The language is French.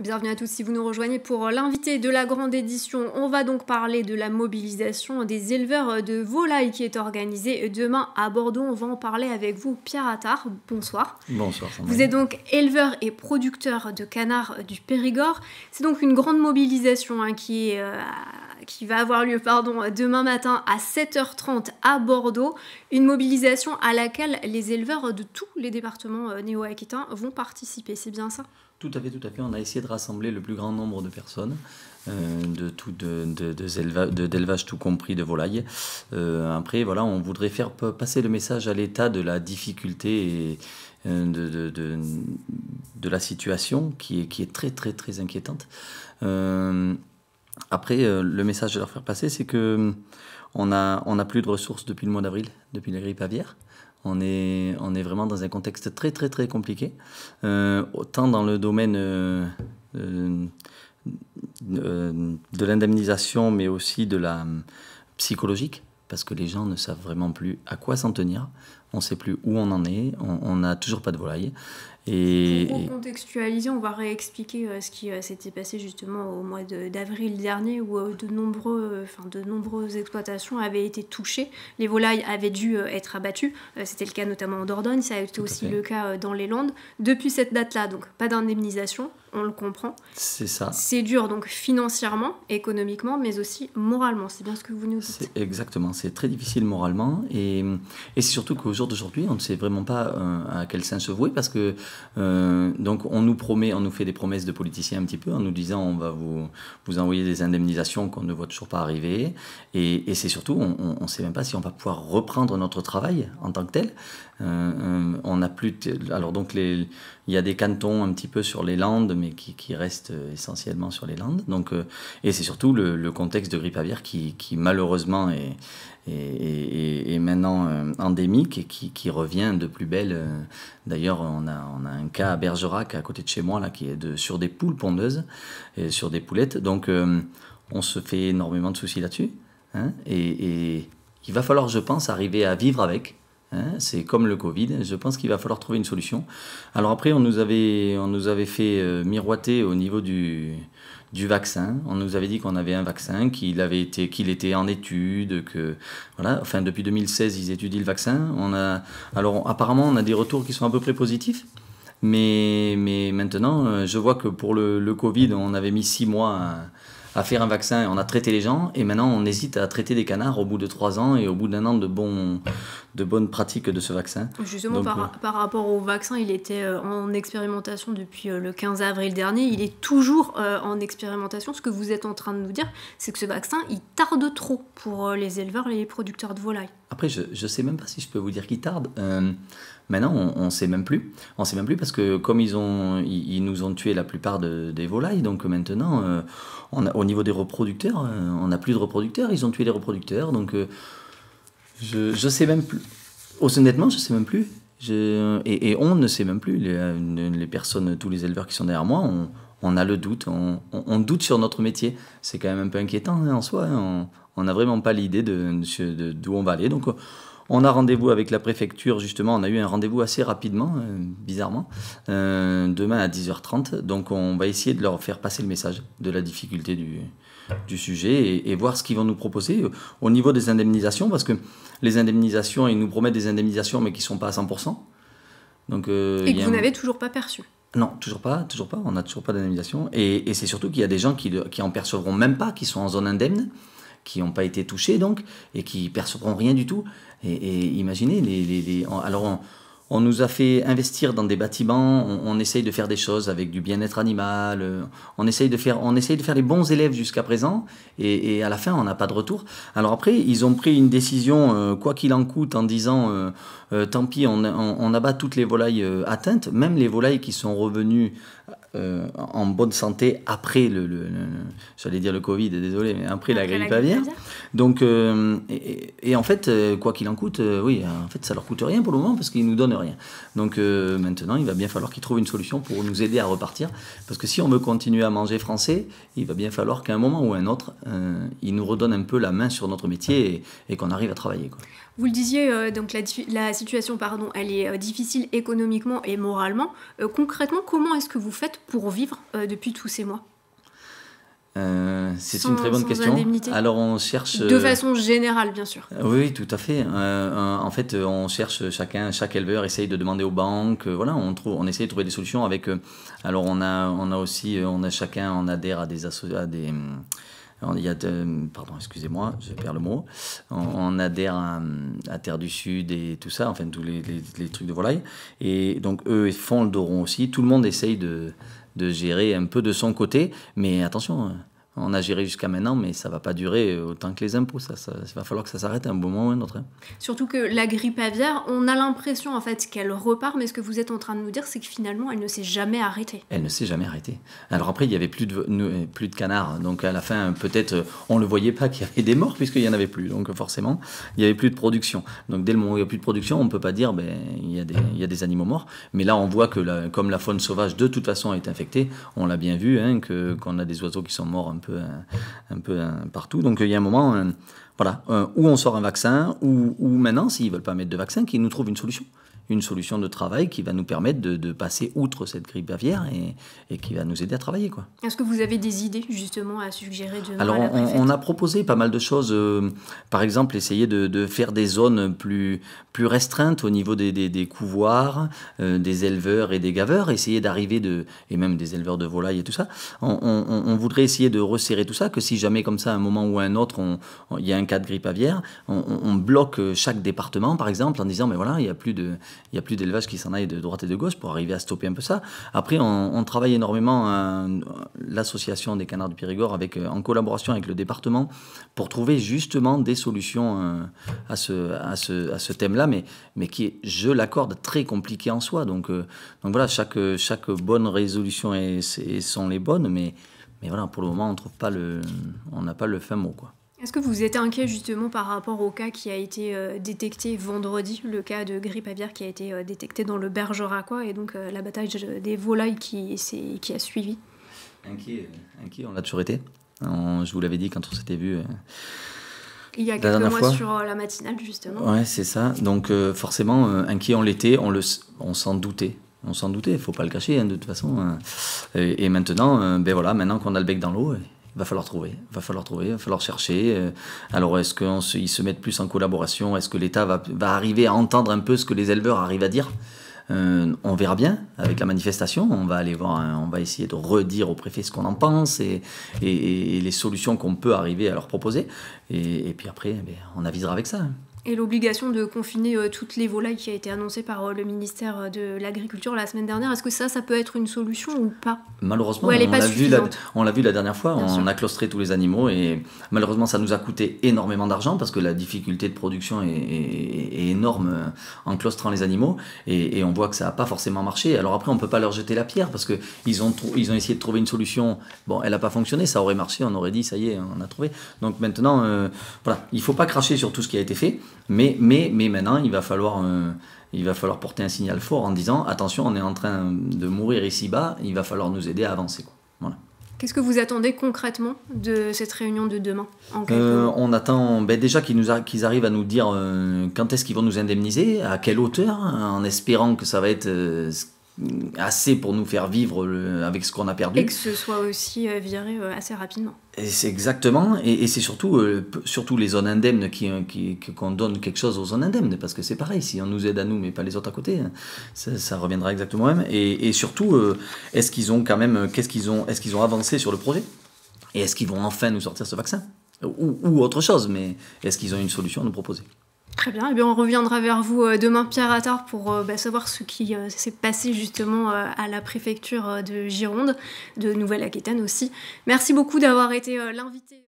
Bienvenue à tous si vous nous rejoignez pour l'invité de la grande édition. On va donc parler de la mobilisation des éleveurs euh, de volailles qui est organisée demain à Bordeaux. On va en parler avec vous, Pierre Attard. Bonsoir. Bonsoir. Vous êtes donc éleveur et producteur de canards du Périgord. C'est donc une grande mobilisation hein, qui, euh, qui va avoir lieu pardon, demain matin à 7h30 à Bordeaux. Une mobilisation à laquelle les éleveurs de tous les départements euh, néo-aquitains vont participer. C'est bien ça tout à fait, tout à fait. On a essayé de rassembler le plus grand nombre de personnes. Euh, de tout de, de, d'élevage tout compris de volailles. Euh, après, voilà, on voudrait faire passer le message à l'État de la difficulté et euh, de, de la situation qui est, qui est très très très inquiétante. après, le message à leur faire passer, c'est que hum, on n'a on a plus de ressources depuis le mois d'avril, depuis la grippe aviaire on est, on est vraiment dans un contexte très très très compliqué, euh, autant dans le domaine euh, euh, de l'indemnisation, mais aussi de la psychologique, parce que les gens ne savent vraiment plus à quoi s'en tenir on ne sait plus où on en est, on n'a toujours pas de volailles. Et, pour contextualiser, on va réexpliquer euh, ce qui euh, s'était passé justement au mois d'avril dernier où euh, de, nombreux, de nombreuses exploitations avaient été touchées. Les volailles avaient dû être abattues. C'était le cas notamment en Dordogne, ça a été aussi le cas dans les Landes. Depuis cette date-là, donc pas d'indemnisation, on le comprend. C'est ça. C'est dur donc financièrement, économiquement, mais aussi moralement. C'est bien ce que vous nous dites. Exactement, c'est très difficile moralement et, et c'est surtout qu'aujourd'hui, aujourd'hui d'aujourd'hui, on ne sait vraiment pas euh, à quel sein se vouer parce que euh, donc on nous promet, on nous fait des promesses de politiciens un petit peu en nous disant on va vous, vous envoyer des indemnisations qu'on ne voit toujours pas arriver. Et, et c'est surtout, on ne sait même pas si on va pouvoir reprendre notre travail en tant que tel. Euh, euh, on a plus alors donc les, il y a des cantons un petit peu sur les Landes, mais qui, restent essentiellement sur les Landes. Donc, euh, et c'est surtout le, contexte de grippe aviaire qui, malheureusement est, est, maintenant endémique et qui, revient de plus belle. D'ailleurs, on a, on a un cas à Bergerac, à côté de chez moi, là, qui est de, sur des poules pondeuses et sur des poulettes. Donc, on se fait énormément de soucis là-dessus. Hein, et, et il va falloir, je pense, arriver à vivre avec Hein, c'est comme le Covid. Je pense qu'il va falloir trouver une solution. Alors après, on nous avait, on nous avait fait euh, miroiter au niveau du, du vaccin. On nous avait dit qu'on avait un vaccin, qu'il avait été, qu'il était en étude, que voilà. Enfin, depuis 2016, ils étudient le vaccin. On a, alors apparemment, on a des retours qui sont à peu près positifs. Mais, mais maintenant, euh, je vois que pour le, le Covid, on avait mis six mois à faire un vaccin, et on a traité les gens, et maintenant on hésite à traiter des canards au bout de trois ans et au bout d'un an de, bon, de bonnes pratiques de ce vaccin. Justement, par, euh, par, rapport au vaccin, il était euh, en expérimentation depuis euh, le 15 avril dernier, il est toujours en expérimentation. Ce que vous êtes en train de nous dire, c'est que ce vaccin, il tarde trop pour les éleveurs et les producteurs de volailles. Après, je ne sais même pas si je peux vous dire qu'il tarde. Maintenant, on ne sait même plus. On sait même plus parce que comme ils, ont, ils, nous ont tué la plupart des volailles, donc maintenant, euh, on au niveau des reproducteurs, euh, on n'a plus de reproducteurs. Ils ont tué les reproducteurs, donc euh, je ne sais même plus. Honnêtement, je ne sais même plus. et, on ne sait même plus. Les, personnes, tous les éleveurs qui sont derrière moi, on, a le doute. On, doute sur notre métier. C'est quand même un peu inquiétant hein, en soi. Hein. on n'a vraiment pas l'idée de d'où on va aller. Donc on a rendez-vous avec la préfecture, justement, on a eu un rendez-vous assez rapidement, euh, bizarrement, euh, demain à 10h30. Donc on va essayer de leur faire passer le message de la difficulté du, sujet et, voir ce qu'ils vont nous proposer euh, au niveau des indemnisations, parce que les indemnisations, ils nous promettent des indemnisations, mais qui ne sont pas à 100%. Donc, et que vous n'avez toujours pas perçu non, toujours pas, toujours pas, on n'a toujours pas d'indemnisation. Et, c'est surtout qu'il y a des gens qui, qui en percevront même pas, qui sont en zone indemne qui n'ont pas été touchés donc et qui percevront rien du tout. Et, imaginez, les, les, alors on, nous a fait investir dans des bâtiments, on, essaye de faire des choses avec du bien-être animal, euh, on essaye, de faire, on essaye de faire les bons élèves jusqu'à présent et, à la fin on n'a pas de retour. Alors après, ils ont pris une décision, euh, quoi qu'il en coûte, en disant euh, tant pis, on, on, abat toutes les volailles atteintes, même les volailles qui sont revenues euh, en bonne santé après le, j'allais dire le Covid, désolé, mais après, la grippe aviaire. Donc, euh, et, en fait, euh, quoi qu'il en coûte, oui, en fait, ça leur coûte rien pour le moment parce qu'ils nous donnent rien. Donc maintenant, il va bien falloir qu'ils trouvent une solution pour nous aider à repartir, parce que si on veut continuer à manger français, il va bien falloir qu'à un moment ou à un autre, ils nous redonnent un peu la main sur notre métier et, et qu'on arrive à travailler. Quoi. Vous le disiez, euh, donc la, la, situation, pardon, elle est euh, difficile économiquement et moralement. Euh, concrètement, comment est-ce que vous faites pour vivre depuis tous ces mois C'est une très bonne question. Alors on cherche de façon générale, bien sûr. oui, tout à fait. en fait, on cherche chacun, chaque éleveur essaye de demander aux banques. voilà, on trouve, on essaye de trouver des solutions avec. alors on a, on a aussi, on a chacun, on adhère à des associations, à des pardon, excusez-moi, je perds le mot. On, adhère à, Terre du Sud et tout ça, enfin tous les, trucs de volaille. Et donc eux font le doron aussi. Tout le monde essaye de, de gérer un peu de son côté, mais attention hein, on a géré jusqu'à maintenant, mais ça va pas durer autant que les impôts. Ça, il va falloir que ça s'arrête à un moment ou un autre. Hein. Surtout que la grippe aviaire, on a l'impression en fait qu'elle repart, mais ce que vous êtes en train de nous dire, c'est que finalement, elle ne s'est jamais arrêtée. Elle ne s'est jamais arrêtée. Alors après, il y avait plus de plus de canards, donc à la fin, peut-être, on le voyait pas qu'il y avait des morts puisqu'il y en avait plus. Donc forcément, il y avait plus de production. Donc dès le moment où il n'y a plus de production, on ne peut pas dire ben il y a des animaux morts. Mais là, on voit que comme la faune sauvage de toute façon est infectée, on l'a bien vu, hein, qu'on a des oiseaux qui sont morts peu, un peu euh, partout. Donc il y a un moment euh, voilà, euh, où on sort un vaccin, ou, ou maintenant, s'ils ne veulent pas mettre de vaccin, qu'ils nous trouvent une solution une solution de travail qui va nous permettre de, de passer outre cette grippe aviaire et, et, qui va nous aider à travailler. Quoi. Est-ce que vous avez des idées justement à suggérer Alors, on, a proposé pas mal de choses. Euh, par exemple, essayer de, de, faire des zones plus, plus restreintes au niveau des, des, des couvoirs, euh, des éleveurs et des gaveurs. Essayer d'arriver de. et même des éleveurs de volailles et tout ça. On, on, on, voudrait essayer de resserrer tout ça, que si jamais, comme ça, à un moment ou à un autre, il y a un cas de grippe aviaire, on, bloque chaque département, par exemple, en disant mais voilà, il n'y a plus de il n'y a plus d'élevage qui s'en aille de droite et de gauche pour arriver à stopper un peu ça. Après, on, travaille énormément euh, l'association des canards du Périgord avec, euh, en collaboration avec le département pour trouver justement des solutions euh, à ce, à ce, à ce thème-là, mais, mais qui est, je l'accorde, très compliqué en soi. Donc, donc voilà, chaque, chaque bonne résolution et sont les bonnes, mais, mais voilà, pour le moment, on pas le, on n'a pas le fin mot, quoi. Est-ce que vous êtes inquiet justement par rapport au cas qui a été euh, détecté vendredi, le cas de grippe aviaire qui a été euh, détecté dans le Bergeracois et donc euh, la bataille des volailles qui, qui a suivi Inquiet, inquiet on l'a toujours été. je vous l'avais dit quand on s'était vu. Il y a quelques mois sur la matinale justement. Ouais, c'est ça. Donc forcément, inquiet on l'était, on, s'en doutait. On s'en doutait, il ne faut pas le cacher hein, de toute façon. Hein. Et, maintenant, ben voilà, maintenant qu'on a le bec dans l'eau va falloir trouver, va falloir trouver, va falloir chercher. Euh, alors est-ce qu'ils se, mettent plus en collaboration Est-ce que l'État va, arriver à entendre un peu ce que les éleveurs arrivent à dire euh, on verra bien avec la manifestation. On va aller voir, on va essayer de redire au préfet ce qu'on en pense et, et, les solutions qu'on peut arriver à leur proposer. Et, puis après, eh on avisera avec ça. Hein. Et l'obligation de confiner euh, toutes les volailles qui a été annoncée par euh, le ministère euh, de l'Agriculture la semaine dernière, est-ce que ça, ça peut être une solution ou pas Malheureusement, on l'a vu, la dernière fois, on a claustré tous les animaux et malheureusement, ça nous a coûté énormément d'argent parce que la difficulté de production est, énorme en claustrant les animaux et, on voit que ça n'a pas forcément marché. Alors après, on ne peut pas leur jeter la pierre parce qu'ils ont, ils ont essayé de trouver une solution. Bon, elle n'a pas fonctionné, ça aurait marché, on aurait dit, ça y est, on a trouvé. Donc maintenant, voilà, il ne faut pas cracher sur tout ce qui a été fait. Mais, mais, mais maintenant, il va falloir... Euh, il va falloir porter un signal fort en disant attention, on est en train de mourir ici-bas, il va falloir nous aider à avancer. Voilà. Qu'est-ce que vous attendez concrètement de cette réunion de demain euh, On attend ben déjà qu'ils, nous qu'ils arrivent à nous dire euh, quand est-ce qu'ils vont nous indemniser, à quelle hauteur, en espérant que ça va être assez pour nous faire vivre avec ce qu'on a perdu. Et que ce soit aussi euh, viré euh, assez rapidement. Et c'est exactement, et, c'est surtout, euh, surtout les zones indemnes qu'on qui, qu'on donne quelque chose aux zones indemnes, parce que c'est pareil, si on nous aide à nous mais pas les autres à côté, hein, ça, reviendra exactement même. Et, surtout, est-ce qu'ils ont quand même, qu'est-ce qu'ils ont, est-ce qu'ils ont avancé sur le projet Et est-ce qu'ils vont enfin nous sortir ce vaccin ou autre chose, mais est-ce qu'ils ont une solution à nous proposer Très bien, et eh bien on reviendra vers vous euh, demain, Pierre Attard, pour euh, bah, savoir ce qui euh, s'est passé justement à la préfecture de Gironde, de Nouvelle-Aquitaine aussi. Merci beaucoup d'avoir été l'invité.